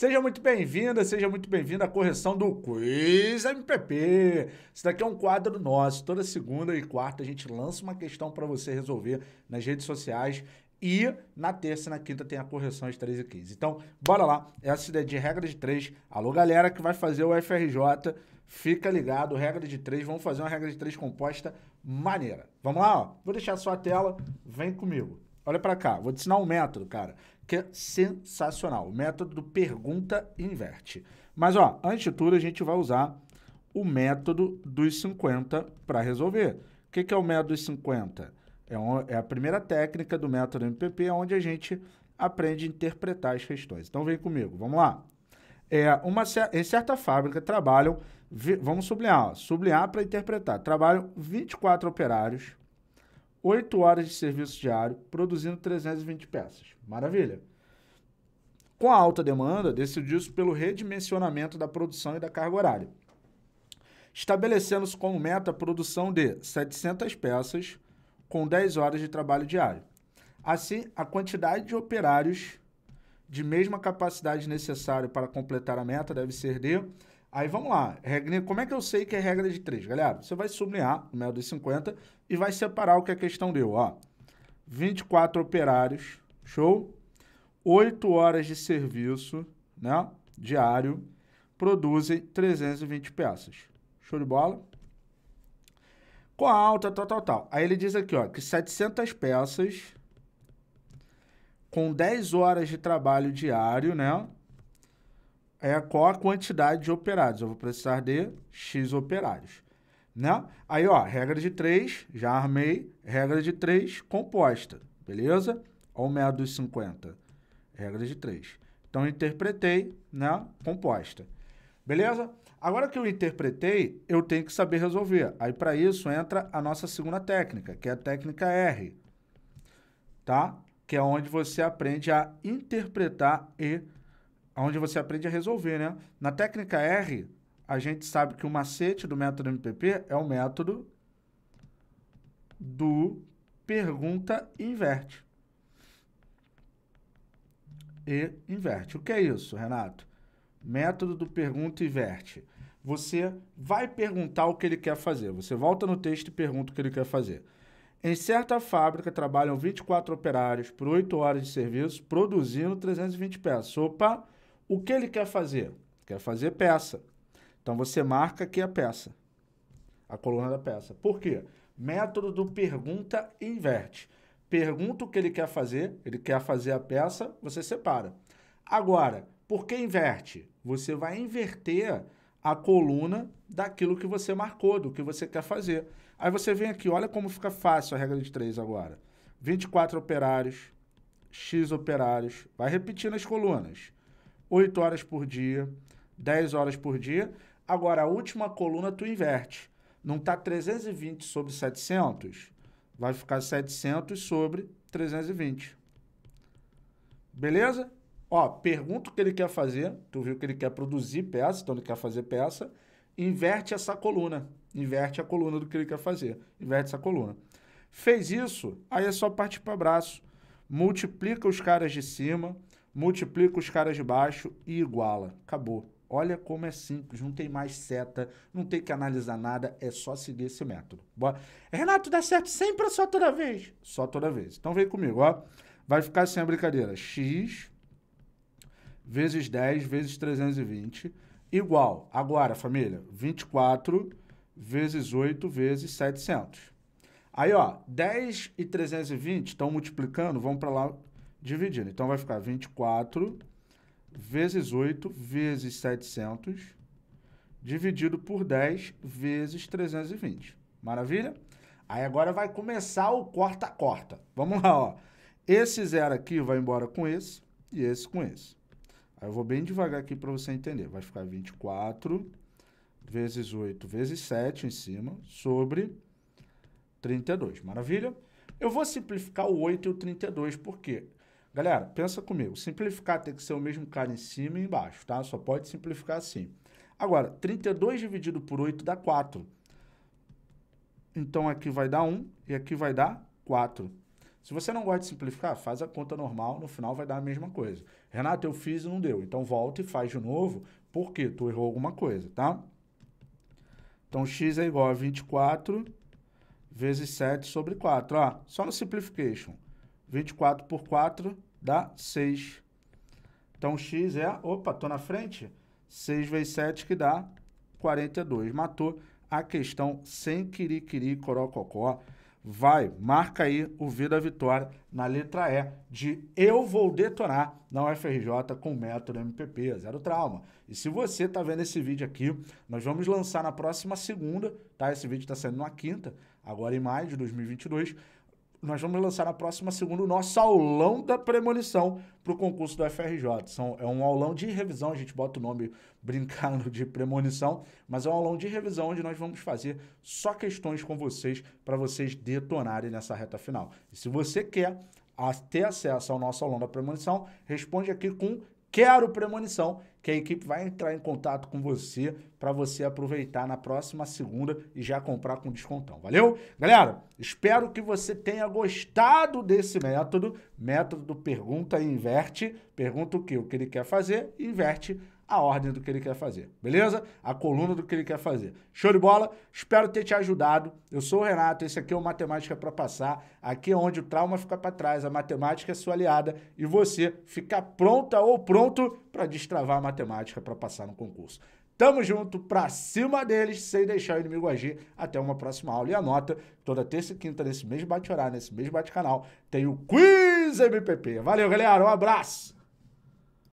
Seja muito bem-vinda, seja muito bem-vindo à correção do Quiz MPP. Isso daqui é um quadro nosso. Toda segunda e quarta a gente lança uma questão para você resolver nas redes sociais. E na terça e na quinta tem a correção às 13 e 15 Então, bora lá. Essa ideia de regra de três. Alô, galera que vai fazer o FRJ. Fica ligado, regra de três. Vamos fazer uma regra de três composta maneira. Vamos lá, ó. Vou deixar só a tela. Vem comigo. Olha para cá. Vou te ensinar um método, cara que é sensacional. O método pergunta inverte. Mas, ó, antes de tudo, a gente vai usar o método dos 50 para resolver. O que, que, é o método dos 50? É, um, é a primeira técnica do método MPP, onde a gente aprende a interpretar as questões. Então, vem comigo, vamos lá. É, uma, em certa fábrica trabalham, vamos sublinhar, ó, sublinhar para interpretar, trabalham 24 operários 8 horas de serviço diário, produzindo 320 peças. Maravilha. Com a alta demanda, decidiu-se pelo redimensionamento da produção e da carga horária, estabelecendo-se como meta a produção de 700 peças com 10 horas de trabalho diário. Assim, a quantidade de operários de mesma capacidade necessária para completar a meta deve ser de Aí vamos lá, regra, como é que eu sei que é regra de 3, galera? Você vai sublinhar o número de 50 e vai separar o que a questão deu, ó. 24 operários, show? 8 horas de serviço, né, diário, produzem 320 peças. Show de bola? Com a alta, tal, tal, tal. Aí ele diz aqui, ó, que 700 peças com 10 horas de trabalho diário, né, é qual a quantidade de operários. Eu vou precisar de X operários. Né? Aí, ó, regra de 3, já armei, regra de 3 composta, beleza? Olha o método dos 50, regra de 3. Então, interpretei, né, composta, beleza? Agora que eu interpretei, eu tenho que saber resolver. Aí, para isso, entra a nossa segunda técnica, que é a técnica R, tá? Que é onde você aprende a interpretar e resolver onde você aprende a resolver, né? Na técnica R, a gente sabe que o macete do método MPP é o método do pergunta inverte. E inverte. O que é isso, Renato? Método do pergunta inverte. Você vai perguntar o que ele quer fazer. Você volta no texto e pergunta o que ele quer fazer. Em certa fábrica trabalham 24 operários por 8 horas de serviço, produzindo 320 peças. Opa, o que ele quer fazer? Quer fazer peça. Então você marca aqui a peça, a coluna da peça. Por quê? Método do pergunta inverte. Pergunta o que ele quer fazer, ele quer fazer a peça, você separa. Agora, por que inverte? Você vai inverter a coluna daquilo que você marcou, do que você quer fazer. Aí você vem aqui, olha como fica fácil a regra de três agora. 24 operários, X operários, vai repetindo as colunas. 8 horas por dia, 10 horas por dia. Agora, a última coluna tu inverte. Não está 320 sobre 700? Vai ficar 700 sobre 320. Beleza? Ó, pergunta o que ele quer fazer. Tu viu que ele quer produzir peça, então ele quer fazer peça. Inverte essa coluna. Inverte a coluna do que ele quer fazer. Inverte essa coluna. Fez isso, aí é só partir para braço. Multiplica os caras de cima multiplica os caras de baixo e iguala. Acabou. Olha como é simples, não tem mais seta, não tem que analisar nada, é só seguir esse método. Boa. Renato, dá certo sempre ou só toda vez? Só toda vez. Então vem comigo, ó. Vai ficar sem assim a brincadeira. X vezes 10 vezes 320 igual, agora, família, 24 vezes 8 vezes 700. Aí, ó, 10 e 320 estão multiplicando, vamos para lá dividindo. Então vai ficar 24 vezes 8 vezes 700 dividido por 10 vezes 320. Maravilha? Aí agora vai começar o corta-corta. Vamos lá, ó. Esse zero aqui vai embora com esse e esse com esse. Aí eu vou bem devagar aqui para você entender. Vai ficar 24 vezes 8 vezes 7 em cima sobre 32. Maravilha? Eu vou simplificar o 8 e o 32, por quê? Galera, pensa comigo. Simplificar tem que ser o mesmo cara em cima e embaixo, tá? Só pode simplificar assim. Agora, 32 dividido por 8 dá 4. Então, aqui vai dar 1 e aqui vai dar 4. Se você não gosta de simplificar, faz a conta normal, no final vai dar a mesma coisa. Renato, eu fiz e não deu. Então, volta e faz de novo, porque tu errou alguma coisa, tá? Então, x é igual a 24 vezes 7 sobre 4. Ó, só no simplification. 24 por 4 dá 6. Então, x é... Opa, estou na frente. 6 vezes 7 que dá 42. Matou a questão sem quiriquiri, corococó. Vai, marca aí o V da vitória na letra E de Eu Vou Detonar na UFRJ com o método MPP, zero trauma. E se você está vendo esse vídeo aqui, nós vamos lançar na próxima segunda, tá? Esse vídeo está saindo na quinta, agora em maio de 2022 nós vamos lançar na próxima segunda o nosso aulão da premonição para o concurso do FRJ. São, é um aulão de revisão, a gente bota o nome brincando de premonição, mas é um aulão de revisão onde nós vamos fazer só questões com vocês para vocês detonarem nessa reta final. E se você quer ter acesso ao nosso aulão da premonição, responde aqui com Quero Premonição, que a equipe vai entrar em contato com você para você aproveitar na próxima segunda e já comprar com descontão. Valeu? Galera, espero que você tenha gostado desse método, método pergunta e inverte. Pergunta o que? O que ele quer fazer, inverte a ordem do que ele quer fazer, beleza? A coluna do que ele quer fazer. Show de bola? Espero ter te ajudado. Eu sou o Renato, esse aqui é o Matemática para Passar. Aqui é onde o trauma fica para trás, a matemática é sua aliada e você fica pronta ou pronto para destravar a matemática para passar no concurso. Tamo junto, pra cima deles, sem deixar o inimigo agir. Até uma próxima aula. E anota, toda terça e quinta, nesse mesmo bate-horário, nesse mesmo bate-canal, tem o Quiz MPP. Valeu, galera. Um abraço.